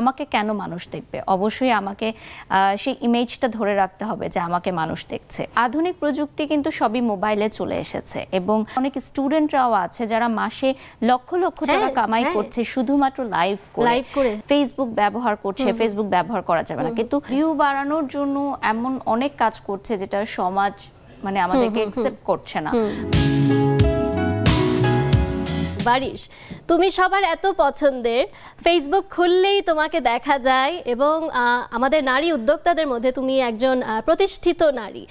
আমাকে কেন মানুষ দেখবে অবশ্যই আমাকে সেই ইমেজটা ধরে রাখতে হবে যে আমাকে মানুষ দেখছে আধুনিক প্রযুক্তি কিন্তু সবই মোবাইলে চলে এসেছে এবং অনেক স্টুডেন্টরাও আছে যারা মাসে লক্ষ লক্ষ টাকা হ্যাঁ, কামাই হ্যাঁ। করছে শুধুমাত্র লাইভ লাইভ করে ফেসবুক ব্যবহার করছে ফেসবুক ব্যবহার করা যাবে না কিন্তু ভিউ বাড়ানোর জন্য এমন অনেক কাজ করছে যেটা সমাজ মানে আমাদেরকে অ্যাকসেপ্ট করছে না বারিশ তুমি সবার এত পছন্দের ফেসবুক খুললেই তোমাকে দেখা যায় এবং আমাদের নারী উদ্যোক্তাদের মধ্যে তুমি একজন প্রতিষ্ঠিত নারী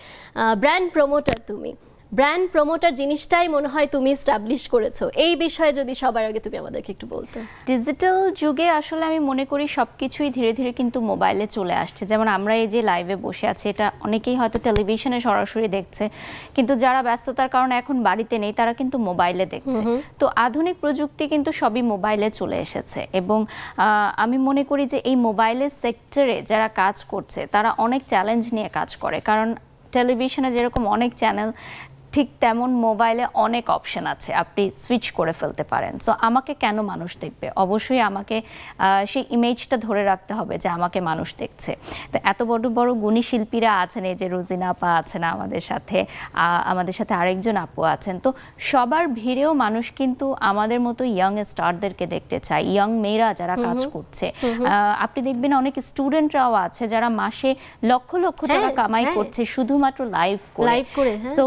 ব্র্যান্ড প্রমোটার তুমি ব্র্যান্ড প্রমোটার জিনিসটাই মনে হয় তুমি স্টাবলিশ করেছো এই বিষয়ে যদি সবার আগে তুমি আমাদেরকে একটু বলতে ডিজিটাল যুগে আসলে আমি মনে করি সব কিছুই ধীরে ধীরে কিন্তু মোবাইলে চলে আসছে যেমন আমরা এই যে লাইভে বসে আছি এটা অনেকেই হয়তো টেলিভিশনে সরাসরি দেখছে কিন্তু যারা ব্যস্ততার কারণে এখন বাড়িতে নেই তারা কিন্তু মোবাইলে দেখছে তো আধুনিক প্রযুক্তি কিন্তু সবই মোবাইলে চলে এসেছে এবং আমি মনে করি যে এই মোবাইলের সেক্টরে যারা কাজ করছে তারা অনেক চ্যালেঞ্জ নিয়ে কাজ করে কারণ টেলিভিশনে যেরকম অনেক চ্যানেল ঠিক তেমন মোবাইলে অনেক অপশন আছে আপনি সুইচ করে ফেলতে পারেন সো আমাকে কেন মানুষ দেখবে অবশ্যই আমাকে সেই ইমেজটা ধরে রাখতে হবে যে আমাকে মানুষ দেখছে তো এত বড় বড় গুণী শিল্পীরা আছেন এই যে রোজিনা আপা আছেন আমাদের সাথে আমাদের সাথে আরেকজন আপু আছেন তো সবার ভিড়েও মানুষ কিন্তু আমাদের মতো ইয়াং স্টারদেরকে দেখতে চায় ইয়াং মেয়েরা যারা কাজ করছে আপনি দেখবেন অনেক স্টুডেন্টরাও আছে যারা মাসে লক্ষ লক্ষ টাকা হ্যাঁ, কামাই হ্যাঁ। করছে শুধুমাত্র লাইভ করে সো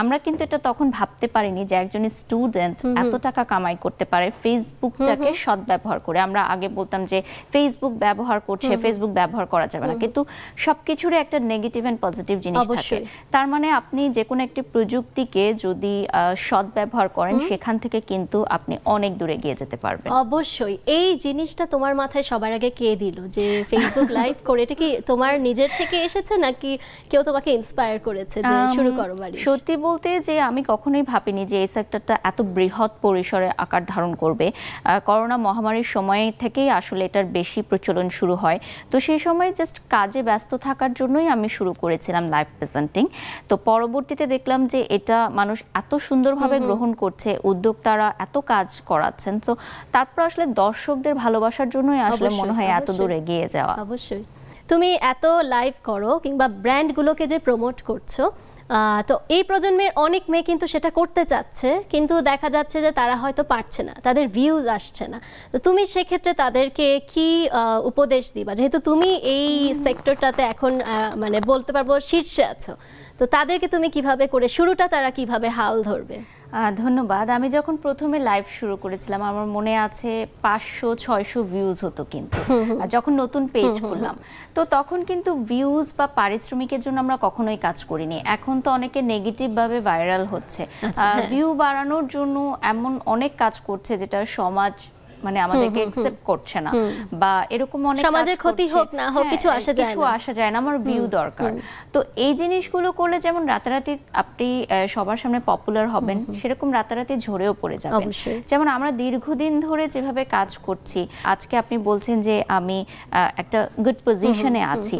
আমরা কিন্তু এটা তখন ভাবতে পারিনি যে একজন স্টুডেন্ট এত টাকা কামাই করতে পারে ফেসবুকটাকে সৎ ব্যবহার করে আমরা আগে বলতাম যে ফেসবুক ব্যবহার করছে ফেসবুক ব্যবহার করা যাবে না কিন্তু সবকিছুরই একটা নেগেটিভ এন্ড পজিটিভ জিনিস থাকে তার মানে আপনি যে কোনো একটি প্রযুক্তিকে যদি সৎ ব্যবহার করেন সেখান থেকে কিন্তু আপনি অনেক দূরে গিয়ে যেতে পারবেন অবশ্যই এই জিনিসটা তোমার মাথায় সবার আগে কে দিল যে ফেসবুক লাইভ করে এটা কি তোমার নিজের থেকে এসেছে নাকি কেউ তোমাকে ইন্সপায়ার করেছে যে শুরু করো বাড়ি সত্যি বলতে যে আমি কখনোই ভাবিনি যে এই সেক্টরটা এত বৃহৎ পরিসরে আকার ধারণ করবে করোনা মহামারীর সময় থেকেই আসলে এটার বেশি প্রচলন শুরু হয় তো সেই সময় জাস্ট কাজে ব্যস্ত থাকার জন্যই আমি শুরু করেছিলাম লাইভ প্রেজেন্টিং তো পরবর্তীতে দেখলাম যে এটা মানুষ এত সুন্দরভাবে গ্রহণ করছে উদ্যোক্তারা এত কাজ করাচ্ছেন তো তারপর আসলে দর্শকদের ভালোবাসার জন্যই আসলে মনে হয় এত দূর এগিয়ে যাওয়া অবশ্যই তুমি এত লাইভ করো কিংবা ব্র্যান্ডগুলোকে যে প্রমোট করছো তো এই প্রজন্মের অনেক মেয়ে কিন্তু সেটা করতে চাচ্ছে কিন্তু দেখা যাচ্ছে যে তারা হয়তো পারছে না তাদের ভিউজ আসছে না তো তুমি সেক্ষেত্রে তাদেরকে কি উপদেশ দিবা যেহেতু তুমি এই সেক্টরটাতে এখন মানে বলতে পারবো শীর্ষে আছো তো তাদেরকে তুমি কিভাবে করে শুরুটা তারা কিভাবে হাল ধরবে ধন্যবাদ আমি যখন প্রথমে লাইভ শুরু করেছিলাম আমার মনে আছে পাঁচশো ছয়শো ভিউজ হতো কিন্তু যখন নতুন পেজ করলাম তো তখন কিন্তু ভিউজ বা পারিশ্রমিকের জন্য আমরা কখনোই কাজ করিনি এখন তো অনেকে নেগেটিভভাবে ভাইরাল হচ্ছে ভিউ আচ্ছা, হ্যাঁ। বাড়ানোর জন্য এমন অনেক কাজ করছে যেটা সমাজ মানে আমাদেরকে অ্যাকসেপ্ট করছে না বা এরকম অনেক সমাজের ক্ষতি হোক না হোক হ্যাঁ, কিছু আসা যায় কিছু আসা যায় না আমার ভিউ দরকার তো এই জিনিসগুলো করলে যেমন রাতারাতি আপনি সবার সামনে পপুলার হবেন সেরকম রাতারাতি ঝরেও পড়ে যাবেন যেমন আমরা দীর্ঘদিন ধরে যেভাবে কাজ করছি আজকে আপনি বলছেন যে আমি একটা গুড পজিশনে আছি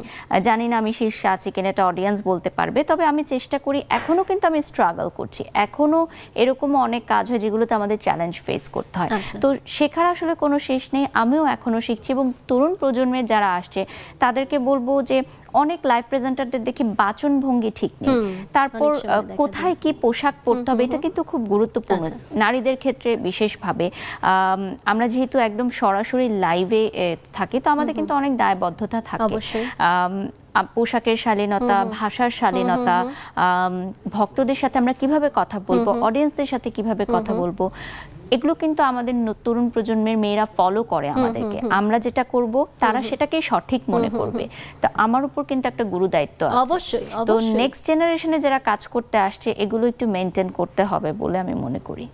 জানি না আমি শীর্ষে আছি কিনা এটা অডিয়েন্স বলতে পারবে তবে আমি চেষ্টা করি এখনো কিন্তু আমি স্ট্রাগল করছি এখনো এরকম অনেক কাজ হয় যেগুলোতে আমাদের চ্যালেঞ্জ ফেস করতে হয় আচ্ছা। তো শেখার শেখার আসলে কোনো শেষ নেই আমিও এখনও শিখছি এবং তরুণ প্রজন্মের যারা আসছে তাদেরকে বলবো যে অনেক লাইভ প্রেজেন্টারদের দেখি বাচন ভঙ্গি ঠিক নেই তারপর কোথায় কি পোশাক পরতে হবে এটা কিন্তু খুব গুরুত্বপূর্ণ আচ্ছা। নারীদের ক্ষেত্রে বিশেষভাবে আমরা যেহেতু একদম সরাসরি লাইভে থাকি তো আমাদের কিন্তু অনেক দায়বদ্ধতা থাকে পোশাকের শালীনতা ভাষার শালীনতা ভক্তদের সাথে আমরা কিভাবে কথা বলবো অডিয়েন্সদের সাথে কিভাবে কথা বলবো এগুলো কিন্তু আমাদের তরুণ প্রজন্মের মেয়েরা ফলো করে আমাদেরকে আমরা যেটা করব তারা সেটাকে সঠিক মনে করবে তো আমার উপর কিন্তু একটা গুরু দায়িত্ব অবশ্যই তো নেক্সট জেনারেশনে যারা কাজ করতে আসছে এগুলো একটু মেনটেন করতে হবে বলে আমি মনে করি